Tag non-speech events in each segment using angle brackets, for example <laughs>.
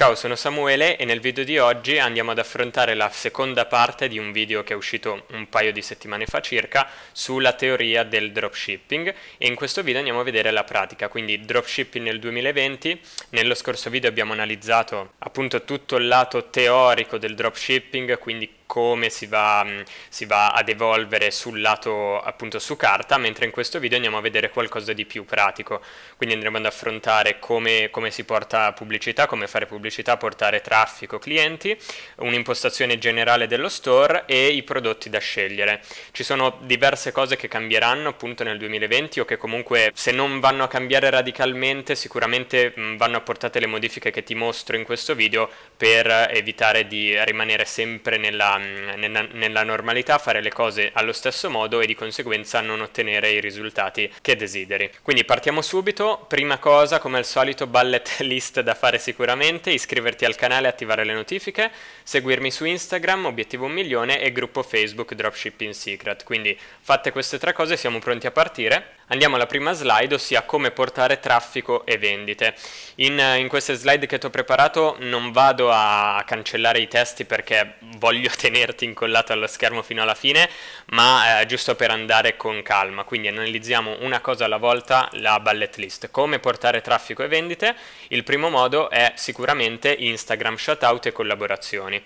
Ciao, sono Samuele e nel video di oggi andiamo ad affrontare la seconda parte di un video che è uscito un paio di settimane fa circa sulla teoria del dropshipping e in questo video andiamo a vedere la pratica, quindi dropshipping nel 2020, nello scorso video abbiamo analizzato appunto tutto il lato teorico del dropshipping, quindi come si va, mm, si va ad evolvere sul lato appunto su carta, mentre in questo video andiamo a vedere qualcosa di più pratico, quindi andremo ad affrontare come, come si porta pubblicità, come fare pubblicità, portare traffico, clienti, un'impostazione generale dello store e i prodotti da scegliere. Ci sono diverse cose che cambieranno appunto nel 2020 o che comunque se non vanno a cambiare radicalmente sicuramente mm, vanno apportate le modifiche che ti mostro in questo video per evitare di rimanere sempre nella nella, nella normalità, fare le cose allo stesso modo e di conseguenza non ottenere i risultati che desideri. Quindi partiamo subito, prima cosa come al solito bullet <laughs> list da fare sicuramente, iscriverti al canale, attivare le notifiche, seguirmi su Instagram, obiettivo un milione e gruppo Facebook Dropshipping Secret. Quindi fatte queste tre cose siamo pronti a partire. Andiamo alla prima slide, ossia come portare traffico e vendite. In, eh, in queste slide che ti ho preparato non vado a cancellare i testi perché voglio <laughs> tenerti incollato allo schermo fino alla fine, ma eh, giusto per andare con calma. Quindi analizziamo una cosa alla volta la bullet list. Come portare traffico e vendite? Il primo modo è sicuramente Instagram shoutout e collaborazioni.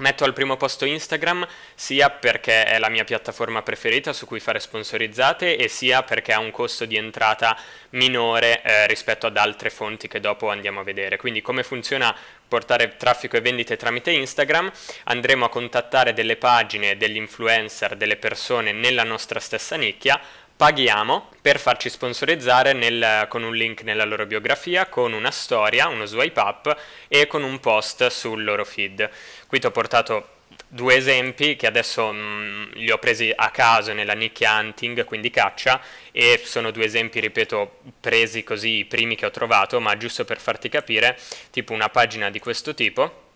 Metto al primo posto Instagram sia perché è la mia piattaforma preferita su cui fare sponsorizzate e sia perché ha un costo di entrata minore eh, rispetto ad altre fonti che dopo andiamo a vedere. Quindi come funziona portare traffico e vendite tramite Instagram? Andremo a contattare delle pagine, degli influencer, delle persone nella nostra stessa nicchia paghiamo per farci sponsorizzare nel, con un link nella loro biografia, con una storia, uno swipe up e con un post sul loro feed. Qui ti ho portato due esempi che adesso mh, mm, li ho presi a caso nella nicchia hunting, quindi caccia, e sono due esempi, ripeto, presi così i primi che ho trovato, ma giusto per farti capire, tipo una pagina di questo tipo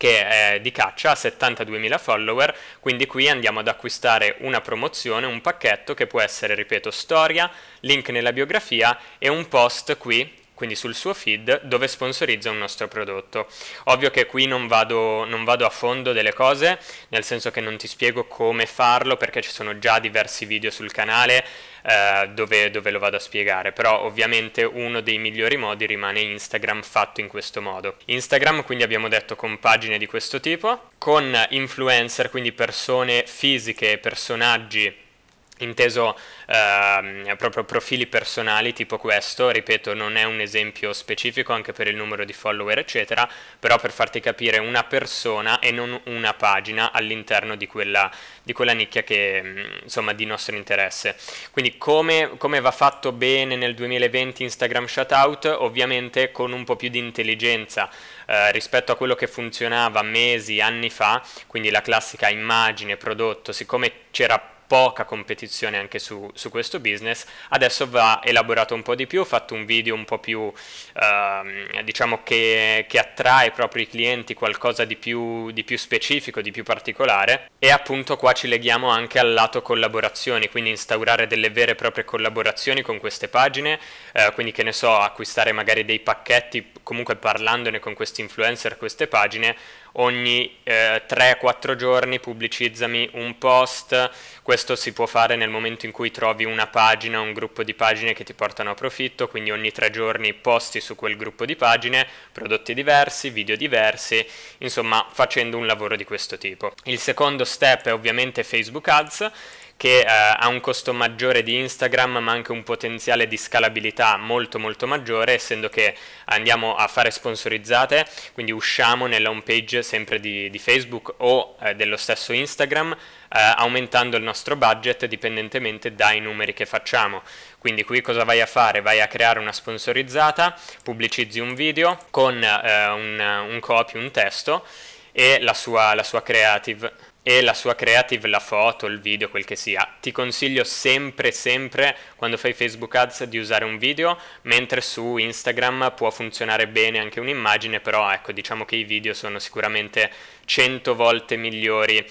che è di caccia, ha 72.000 follower, quindi qui andiamo ad acquistare una promozione, un pacchetto che può essere, ripeto, storia, link nella biografia e un post qui quindi sul suo feed, dove sponsorizza un nostro prodotto. Ovvio che qui non vado, non vado a fondo delle cose, nel senso che non ti spiego come farlo perché ci sono già diversi video sul canale eh, dove, dove lo vado a spiegare, però ovviamente uno dei migliori modi rimane Instagram fatto in questo modo. Instagram quindi abbiamo detto con pagine di questo tipo, con influencer, quindi persone fisiche, personaggi inteso eh, proprio profili personali tipo questo, ripeto non è un esempio specifico anche per il numero di follower eccetera, però per farti capire una persona e non una pagina all'interno di quella, di quella nicchia che mm, insomma di nostro interesse. Quindi come, come va fatto bene nel 2020 Instagram Shoutout? Ovviamente con un po' più di intelligenza eh, rispetto a quello che funzionava mesi, anni fa, quindi la classica immagine, prodotto, siccome c'era poca competizione anche su, su, questo business, adesso va elaborato un po' di più, ho fatto un video un po' più, ehm, diciamo che, che, attrae proprio i clienti, qualcosa di più, di più specifico, di più particolare e appunto qua ci leghiamo anche al lato collaborazioni, quindi instaurare delle vere e proprie collaborazioni con queste pagine, eh, quindi che ne so, acquistare magari dei pacchetti, comunque parlandone con questi influencer, queste pagine, ogni eh, 3-4 giorni pubblicizzami un post, questo si può fare nel momento in cui trovi una pagina, un gruppo di pagine che ti portano a profitto, quindi ogni 3 giorni posti su quel gruppo di pagine, prodotti diversi, video diversi, insomma facendo un lavoro di questo tipo. Il secondo step è ovviamente Facebook Ads, che eh, ha un costo maggiore di Instagram ma anche un potenziale di scalabilità molto molto maggiore essendo che andiamo a fare sponsorizzate quindi usciamo nella home page sempre di, di Facebook o eh, dello stesso Instagram eh, aumentando il nostro budget dipendentemente dai numeri che facciamo quindi qui cosa vai a fare? Vai a creare una sponsorizzata, pubblicizzi un video con eh, un, un copy, un testo e la sua, la sua creative e la sua creative, la foto, il video, quel che sia. Ti consiglio sempre, sempre, quando fai Facebook Ads, di usare un video, mentre su Instagram può funzionare bene anche un'immagine, però ecco, diciamo che i video sono sicuramente 100 volte migliori eh,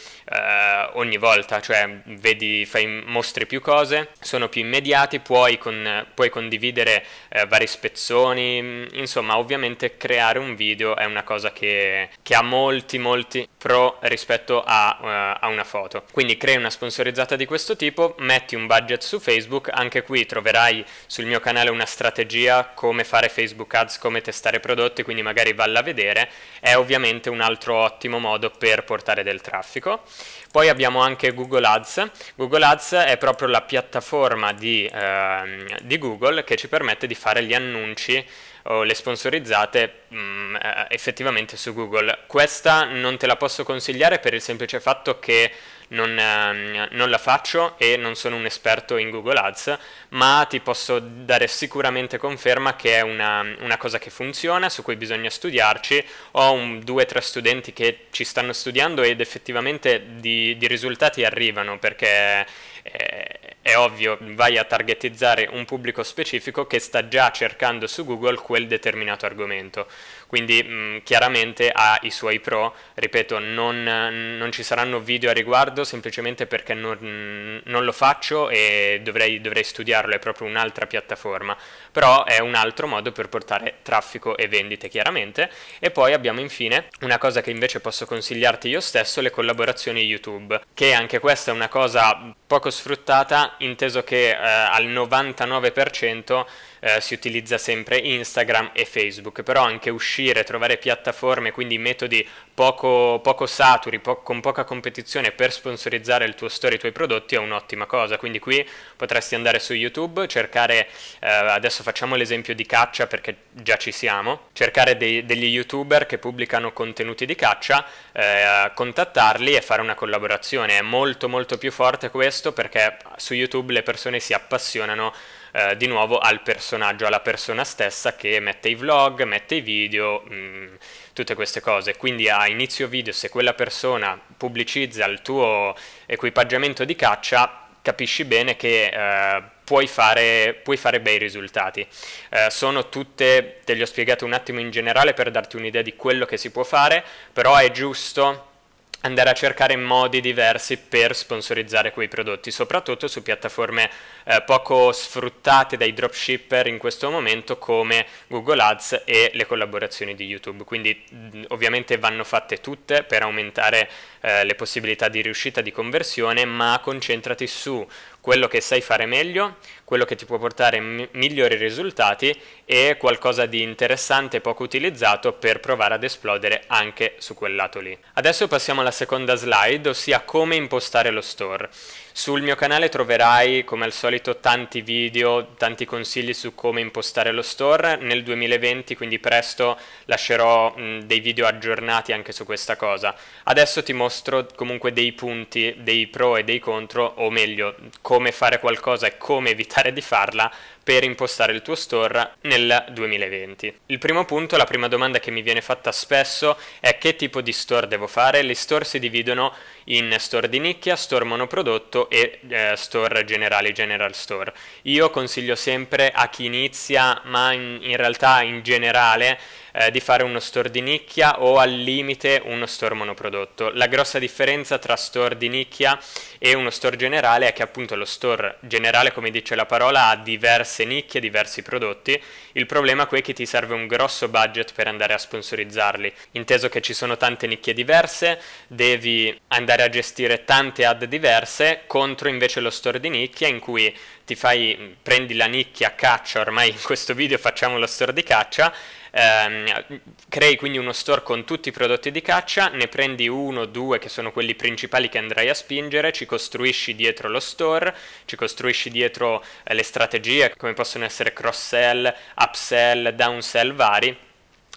ogni volta, cioè vedi, fai, mostri più cose, sono più immediati, puoi, con, puoi condividere eh, vari spezzoni, mm, insomma ovviamente creare un video è una cosa che, che ha molti molti pro rispetto a, uh, a una foto. Quindi crei una sponsorizzata di questo tipo, metti un budget su Facebook, anche qui troverai sul mio canale una strategia come fare Facebook Ads, come testare prodotti, quindi magari valla a vedere, è ovviamente un altro ottimo modo modo per portare del traffico. Poi abbiamo anche Google Ads. Google Ads è proprio la piattaforma di, eh, di Google che ci permette di fare gli annunci o le sponsorizzate mh, mm, eh, effettivamente su Google. Questa non te la posso consigliare per il semplice fatto che non, ehm, non la faccio e non sono un esperto in Google Ads, ma ti posso dare sicuramente conferma che è una, una cosa che funziona, su cui bisogna studiarci. Ho un, due o tre studenti che ci stanno studiando ed effettivamente di, di risultati arrivano perché eh, è ovvio, vai a targetizzare un pubblico specifico che sta già cercando su Google quel determinato argomento. Quindi mh, mm, chiaramente ha i suoi pro, ripeto, non, non, ci saranno video a riguardo semplicemente perché non, non lo faccio e dovrei, dovrei studiarlo, è proprio un'altra piattaforma, però è un altro modo per portare traffico e vendite chiaramente. E poi abbiamo infine una cosa che invece posso consigliarti io stesso, le collaborazioni YouTube, che anche questa è una cosa poco sfruttata, inteso che eh, al 99% eh, si utilizza sempre Instagram e Facebook, però anche uscire, trovare piattaforme, quindi metodi poco, poco saturi, po- con poca competizione per sponsorizzare il tuo store, i tuoi prodotti è un'ottima cosa, quindi qui potresti andare su YouTube, cercare, eh, adesso facciamo l'esempio di caccia perché già ci siamo, cercare dei, degli youtuber che pubblicano contenuti di caccia, eh, contattarli e fare una collaborazione, è molto molto più forte questo perché su YouTube le persone si appassionano eh, di nuovo al personaggio, alla persona stessa che mette i vlog, mette i video, mh, mm, tutte queste cose. Quindi a inizio video se quella persona pubblicizza il tuo equipaggiamento di caccia, capisci bene che eh, puoi, fare, puoi, fare, bei risultati. Eh, sono tutte, te le ho spiegate un attimo in generale per darti un'idea di quello che si può fare, però è giusto andare a cercare modi diversi per sponsorizzare quei prodotti, soprattutto su piattaforme eh, poco sfruttate dai dropshipper in questo momento come Google Ads e le collaborazioni di YouTube. Quindi ovviamente vanno fatte tutte per aumentare eh, le possibilità di riuscita di conversione, ma concentrati su quello che sai fare meglio, quello che ti può portare migliori risultati e qualcosa di interessante poco utilizzato per provare ad esplodere anche su quel lato lì. Adesso passiamo alla seconda slide, ossia come impostare lo store. Sul mio canale troverai come al solito tanti video, tanti consigli su come impostare lo store. Nel 2020, quindi presto, lascerò mh, dei video aggiornati anche su questa cosa. Adesso ti mostro comunque dei punti, dei pro e dei contro, o meglio, come fare qualcosa e come evitare cercare di farla per impostare il tuo store nel 2020. Il primo punto, la prima domanda che mi viene fatta spesso è che tipo di store devo fare. Gli store si dividono in store di nicchia, store monoprodotto e eh, store generali, general store. Io consiglio sempre a chi inizia, ma in, in realtà in generale, eh, di fare uno store di nicchia o al limite uno store monoprodotto. La grossa differenza tra store di nicchia e uno store generale è che appunto lo store generale, come dice la parola, ha diversi diverse nicchie, diversi prodotti, il problema qui è che ti serve un grosso budget per andare a sponsorizzarli, inteso che ci sono tante nicchie diverse, devi andare a gestire tante ad diverse contro invece lo store di nicchia in cui ti fai, mm, prendi la nicchia caccia, ormai in questo video facciamo lo store di caccia, ehm, crei quindi uno store con tutti i prodotti di caccia, ne prendi uno o due che sono quelli principali che andrai a spingere, ci costruisci dietro lo store, ci costruisci dietro eh, le strategie come possono essere cross sell, upsell, downsell vari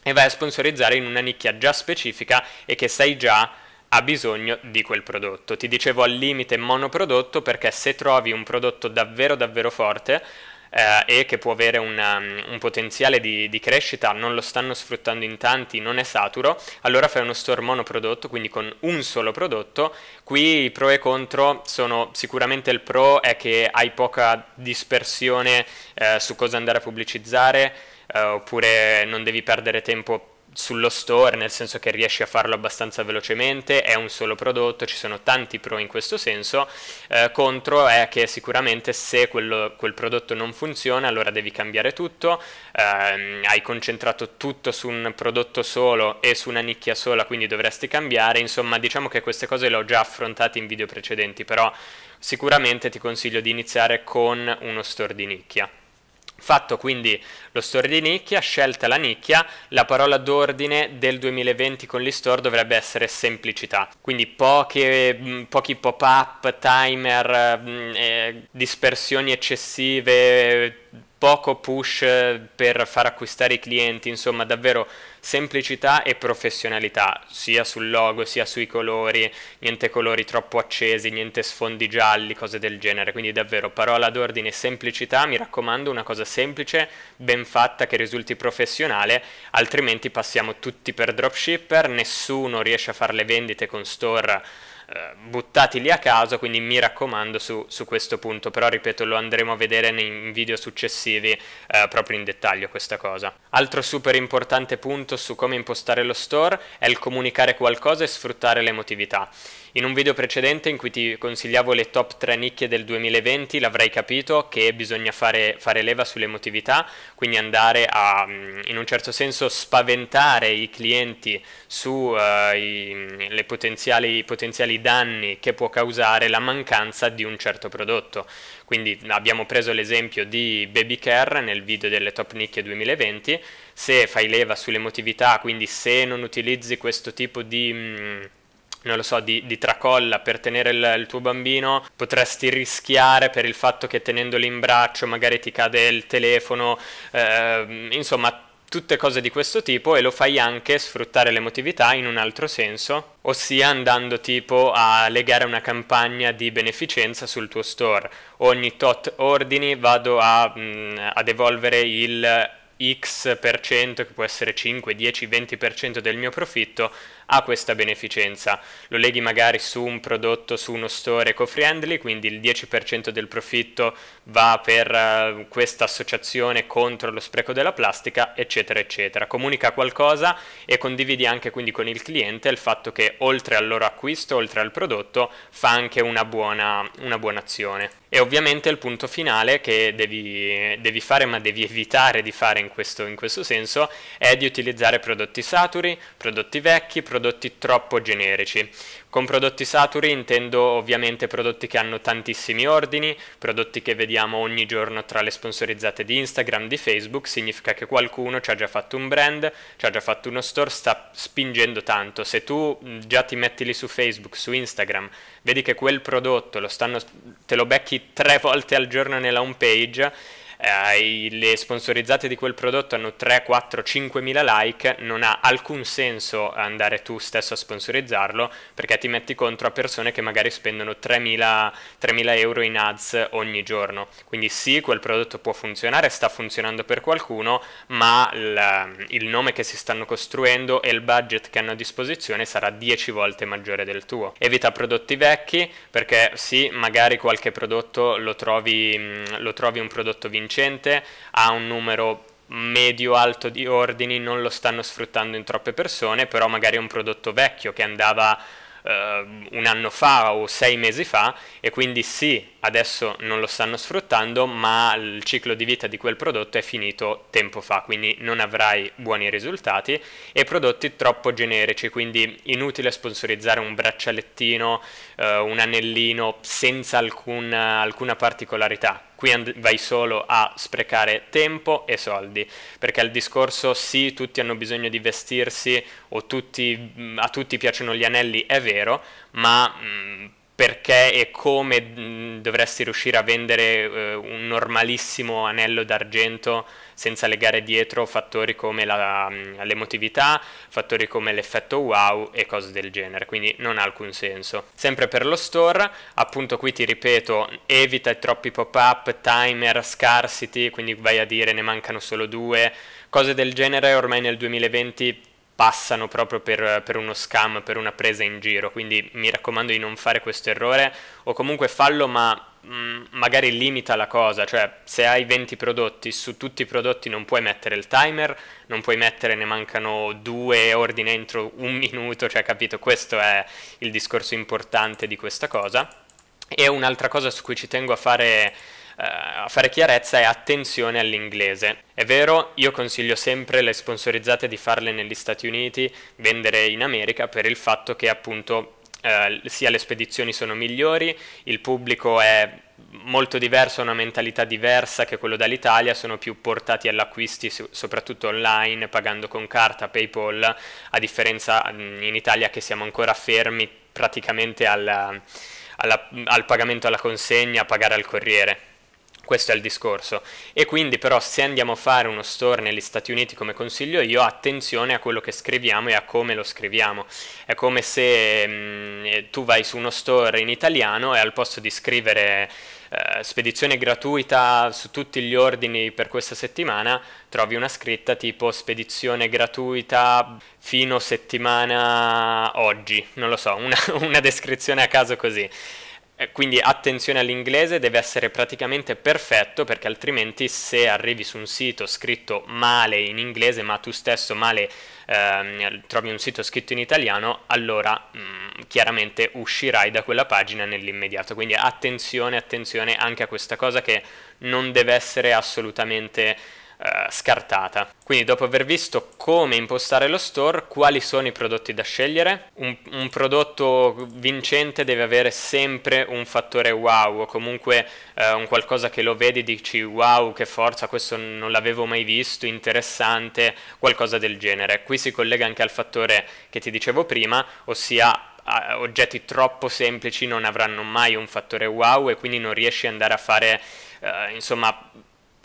e vai a sponsorizzare in una nicchia già specifica e che sai già ha bisogno di quel prodotto. Ti dicevo al limite monoprodotto perché se trovi un prodotto davvero davvero forte eh, e che può avere una, um, un potenziale di, di, crescita, non lo stanno sfruttando in tanti, non è saturo, allora fai uno store monoprodotto, quindi con un solo prodotto. Qui i pro e contro sono sicuramente il pro è che hai poca dispersione eh, su cosa andare a pubblicizzare, eh, oppure non devi perdere tempo sullo store, nel senso che riesci a farlo abbastanza velocemente, è un solo prodotto, ci sono tanti pro in questo senso, eh, contro è che sicuramente se quello, quel prodotto non funziona allora devi cambiare tutto, ehm, hai concentrato tutto su un prodotto solo e su una nicchia sola, quindi dovresti cambiare, insomma diciamo che queste cose le ho già affrontate in video precedenti, però sicuramente ti consiglio di iniziare con uno store di nicchia. Fatto quindi lo store di nicchia, scelta la nicchia, la parola d'ordine del 2020 con l'e-store dovrebbe essere semplicità. Quindi poche, mm, pochi pop-up, timer, mm, eh, dispersioni eccessive, poco push eh, per far acquistare i clienti, insomma davvero semplicità e professionalità, sia sul logo sia sui colori, niente colori troppo accesi, niente sfondi gialli, cose del genere, quindi davvero parola d'ordine semplicità, mi raccomando una cosa semplice, ben fatta, che risulti professionale, altrimenti passiamo tutti per dropshipper, nessuno riesce a fare le vendite con store eh, buttati lì a caso, quindi mi raccomando su, su, questo punto, però ripeto lo andremo a vedere nei video successivi eh, proprio in dettaglio questa cosa. Altro super importante punto su come impostare lo store è il comunicare qualcosa e sfruttare le emotività. In un video precedente in cui ti consigliavo le top 3 nicchie del 2020 l'avrei capito che bisogna fare, fare leva sull'emotività, quindi andare a mm, in un certo senso spaventare i clienti sui eh, uh, potenziali, potenziali danni che può causare la mancanza di un certo prodotto. Quindi abbiamo preso l'esempio di baby care nel video delle top nicchie 2020, se fai leva sull'emotività, quindi se non utilizzi questo tipo di... Mh, mm, non lo so, di, di tracolla per tenere il, il, tuo bambino, potresti rischiare per il fatto che tenendolo in braccio magari ti cade il telefono, eh, insomma tutte cose di questo tipo e lo fai anche sfruttare l'emotività in un altro senso, ossia andando tipo a legare una campagna di beneficenza sul tuo store. Ogni tot ordini vado a, mh, mm, ad evolvere il x% per cento, che può essere 5, 10, 20% per cento del mio profitto, ha questa beneficenza. Lo leghi magari su un prodotto, su uno store eco-friendly, quindi il 10% del profitto va per eh, questa associazione contro lo spreco della plastica, eccetera, eccetera. Comunica qualcosa e condividi anche quindi con il cliente il fatto che oltre al loro acquisto, oltre al prodotto, fa anche una buona, una buona azione. E ovviamente il punto finale che devi, devi fare, ma devi evitare di fare in questo, in questo senso, è di utilizzare prodotti saturi, prodotti vecchi, prodotti troppo generici. Con prodotti saturi intendo ovviamente prodotti che hanno tantissimi ordini, prodotti che vediamo vediamo ogni giorno tra le sponsorizzate di Instagram, di Facebook, significa che qualcuno ci ha già fatto un brand, ci ha già fatto uno store, sta spingendo tanto. Se tu mm, già ti metti lì su Facebook, su Instagram, vedi che quel prodotto lo stanno, te lo becchi tre <laughs> volte al giorno nella home page eh, le sponsorizzate di quel prodotto hanno 3, 4, 5 mila like, non ha alcun senso andare tu stesso a sponsorizzarlo perché ti metti contro a persone che magari spendono 3.000, 3.000 euro in ads ogni giorno. Quindi sì, quel prodotto può funzionare, sta funzionando per qualcuno, ma il, il nome che si stanno costruendo e il budget che hanno a disposizione sarà 10 volte maggiore del tuo. Evita prodotti vecchi perché sì, magari qualche prodotto lo trovi, mm, lo trovi un prodotto vincente sufficiente, ha un numero medio-alto di ordini, non lo stanno sfruttando in troppe persone, però magari è un prodotto vecchio che andava Uh, un anno fa o sei mesi fa e quindi sì, adesso non lo stanno sfruttando, ma il ciclo di vita di quel prodotto è finito tempo fa, quindi non avrai buoni risultati e prodotti troppo generici, quindi inutile sponsorizzare un braccialettino eh, un anellino senza alcuna, alcuna particolarità. Qui and- vai solo a sprecare tempo e soldi, perché il discorso sì, tutti hanno bisogno di vestirsi o tutti, a tutti piacciono gli anelli, è vero, ma... Mh, mm, perché e come mh, mm, dovresti riuscire a vendere eh, un normalissimo anello d'argento senza legare dietro fattori come la, mm, l'emotività, fattori come l'effetto wow e cose del genere, quindi non ha alcun senso. Sempre per lo store, appunto qui ti ripeto, evita troppi pop-up, timer, scarcity, quindi vai a dire ne mancano solo due, cose del genere ormai nel 2020 passano proprio per, per, uno scam, per una presa in giro, quindi mi raccomando di non fare questo errore o comunque fallo ma mh, mm, magari limita la cosa, cioè se hai 20 prodotti, su tutti i prodotti non puoi mettere il timer, non puoi mettere ne mancano due ordini entro un <laughs> minuto, cioè capito, questo è il discorso importante di questa cosa. E un'altra cosa su cui ci tengo a fare eh, a fare chiarezza è attenzione all'inglese. È vero, io consiglio sempre le sponsorizzate di farle negli Stati Uniti, vendere in America per il fatto che appunto eh, sia le spedizioni sono migliori, il pubblico è molto diverso, ha una mentalità diversa che quello dall'Italia, sono più portati all'acquisti soprattutto online, pagando con carta, PayPal, a differenza mm, in Italia che siamo ancora fermi praticamente alla, alla, al pagamento alla consegna, a pagare al corriere. Questo è il discorso. E quindi però se andiamo a fare uno store negli Stati Uniti come consiglio io, attenzione a quello che scriviamo e a come lo scriviamo. È come se mh, mm, eh, tu vai su uno store in italiano e al posto di scrivere eh, spedizione gratuita su tutti gli ordini per questa settimana, trovi una scritta tipo spedizione gratuita fino settimana oggi, non lo so, una, <laughs> una descrizione a caso così. Eh, quindi attenzione all'inglese, deve essere praticamente perfetto perché altrimenti se arrivi su un sito scritto male in inglese ma tu stesso male ehm, trovi un sito scritto in italiano, allora mh, mm, chiaramente uscirai da quella pagina nell'immediato. Quindi attenzione, attenzione anche a questa cosa che non deve essere assolutamente eh, scartata. Quindi dopo aver visto come impostare lo store, quali sono i prodotti da scegliere, un, un prodotto vincente deve avere sempre un fattore wow o comunque eh, un qualcosa che lo vedi e dici wow che forza, questo non l'avevo mai visto, interessante, qualcosa del genere. Qui si collega anche al fattore che ti dicevo prima, ossia oggetti troppo semplici non avranno mai un fattore wow e quindi non riesci ad andare a fare eh, insomma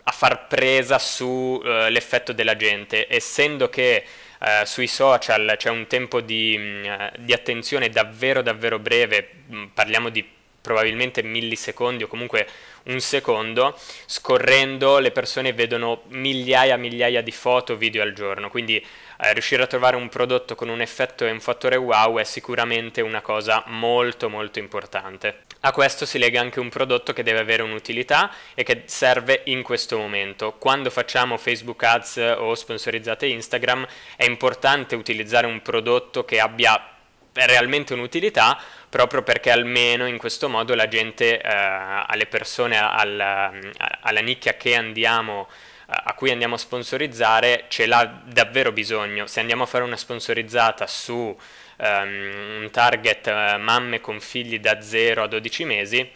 a far presa sull'effetto eh, della gente, essendo che Uh, sui social c'è un tempo di, mh, mm, eh, di, attenzione davvero davvero breve, mh, mm, parliamo di probabilmente millisecondi o comunque un secondo, scorrendo le persone vedono migliaia e migliaia di foto, video al giorno, quindi eh, riuscire a trovare un prodotto con un effetto e un fattore wow è sicuramente una cosa molto molto importante. A questo si lega anche un prodotto che deve avere un'utilità e che serve in questo momento. Quando facciamo Facebook Ads o sponsorizzate Instagram è importante utilizzare un prodotto che abbia realmente un'utilità proprio perché almeno in questo modo la gente, eh, alle persone, alla, alla nicchia che andiamo a cui andiamo a sponsorizzare ce l'ha davvero bisogno. Se andiamo a fare una sponsorizzata su um, un target uh, mamme con figli da 0 a 12 mesi,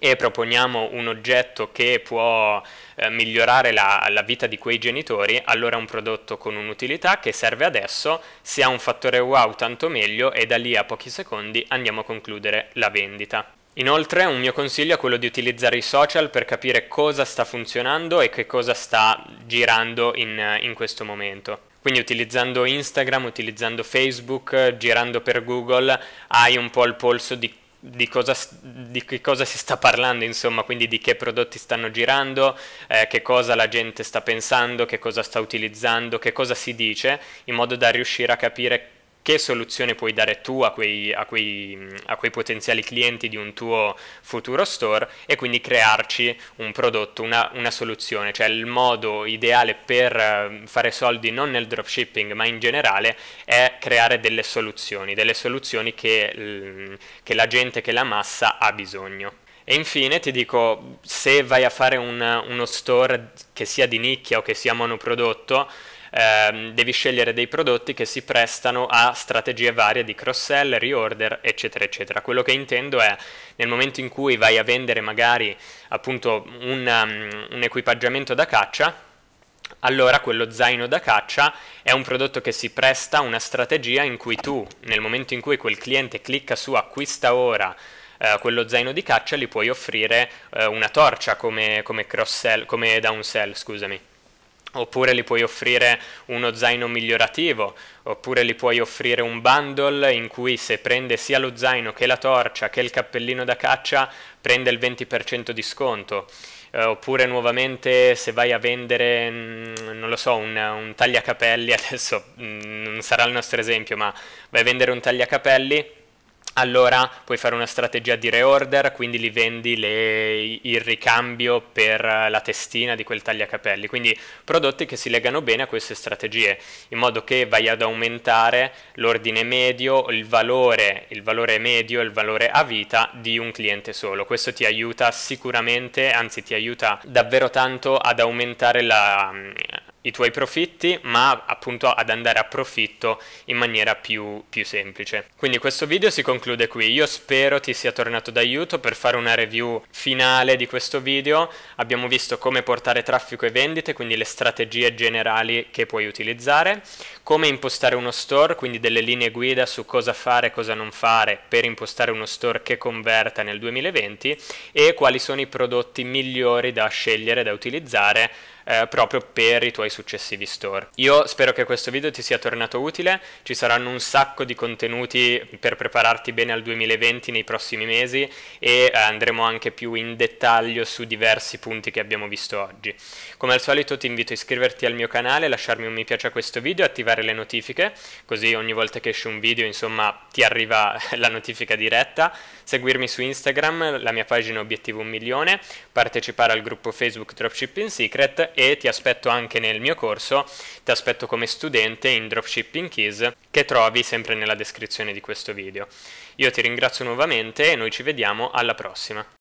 e proponiamo un oggetto che può eh, migliorare la, la, vita di quei genitori, allora è un prodotto con un'utilità che serve adesso, se ha un fattore wow tanto meglio e da lì a pochi secondi andiamo a concludere la vendita. Inoltre un mio consiglio è quello di utilizzare i social per capire cosa sta funzionando e che cosa sta girando in, in questo momento. Quindi utilizzando Instagram, utilizzando Facebook, girando per Google, hai un po' il polso di di cosa, di cosa, si sta parlando, insomma, quindi di che prodotti stanno girando, eh, che cosa la gente sta pensando, che cosa sta utilizzando, che cosa si dice, in modo da riuscire a capire che soluzione puoi dare tu a quei, a quei, a quei potenziali clienti di un tuo futuro store e quindi crearci un prodotto, una, una soluzione, cioè il modo ideale per eh, fare soldi non nel dropshipping ma in generale è creare delle soluzioni, delle soluzioni che, mm, che la gente, che la massa ha bisogno. E infine ti dico, se vai a fare un, uno store che sia di nicchia o che sia monoprodotto, ehm, devi scegliere dei prodotti che si prestano a strategie varie di cross-sell, reorder, eccetera, eccetera. Quello che intendo è nel momento in cui vai a vendere magari appunto un, um, un equipaggiamento da caccia, allora quello zaino da caccia è un prodotto che si presta a una strategia in cui tu, nel momento in cui quel cliente clicca su acquista ora eh, quello zaino di caccia, gli puoi offrire eh, una torcia come, come, cross-sell, come downsell, scusami oppure gli puoi offrire uno zaino migliorativo, oppure gli puoi offrire un bundle in cui se prende sia lo zaino che la torcia che il cappellino da caccia prende il 20% di sconto. Eh, oppure nuovamente se vai a vendere, mh, mm, non lo so, un, un tagliacapelli, <laughs> adesso mh, mm, non sarà il nostro esempio, ma vai a vendere un tagliacapelli allora puoi fare una strategia di reorder, quindi li vendi le, il ricambio per la testina di quel tagliacapelli. Quindi prodotti che si legano bene a queste strategie, in modo che vai ad aumentare l'ordine medio, il valore, il valore medio, il valore a vita di un cliente solo. Questo ti aiuta sicuramente, anzi ti aiuta davvero tanto ad aumentare la i tuoi profitti ma appunto ad andare a profitto in maniera più, più, semplice. Quindi questo video si conclude qui, io spero ti sia tornato d'aiuto per fare una review finale di questo video, abbiamo visto come portare traffico e vendite, quindi le strategie generali che puoi utilizzare, come impostare uno store, quindi delle linee guida su cosa fare e cosa non fare per impostare uno store che converta nel 2020 e quali sono i prodotti migliori da scegliere, da utilizzare eh, proprio per i tuoi successivi store. Io spero che questo video ti sia tornato utile, ci saranno un sacco di contenuti per prepararti bene al 2020 nei prossimi mesi e eh, andremo anche più in dettaglio su diversi punti che abbiamo visto oggi. Come al solito ti invito a iscriverti al mio canale, lasciarmi un mi piace a questo video e attivare le notifiche, così ogni volta che esce un video insomma ti arriva <laughs> la notifica diretta, seguirmi su Instagram, la mia pagina Obiettivo 1 milione, partecipare al gruppo Facebook Dropshipping Secret e ti aspetto anche nel mio corso, ti aspetto come studente in Dropshipping Keys che trovi sempre nella descrizione di questo video. Io ti ringrazio nuovamente e noi ci vediamo alla prossima.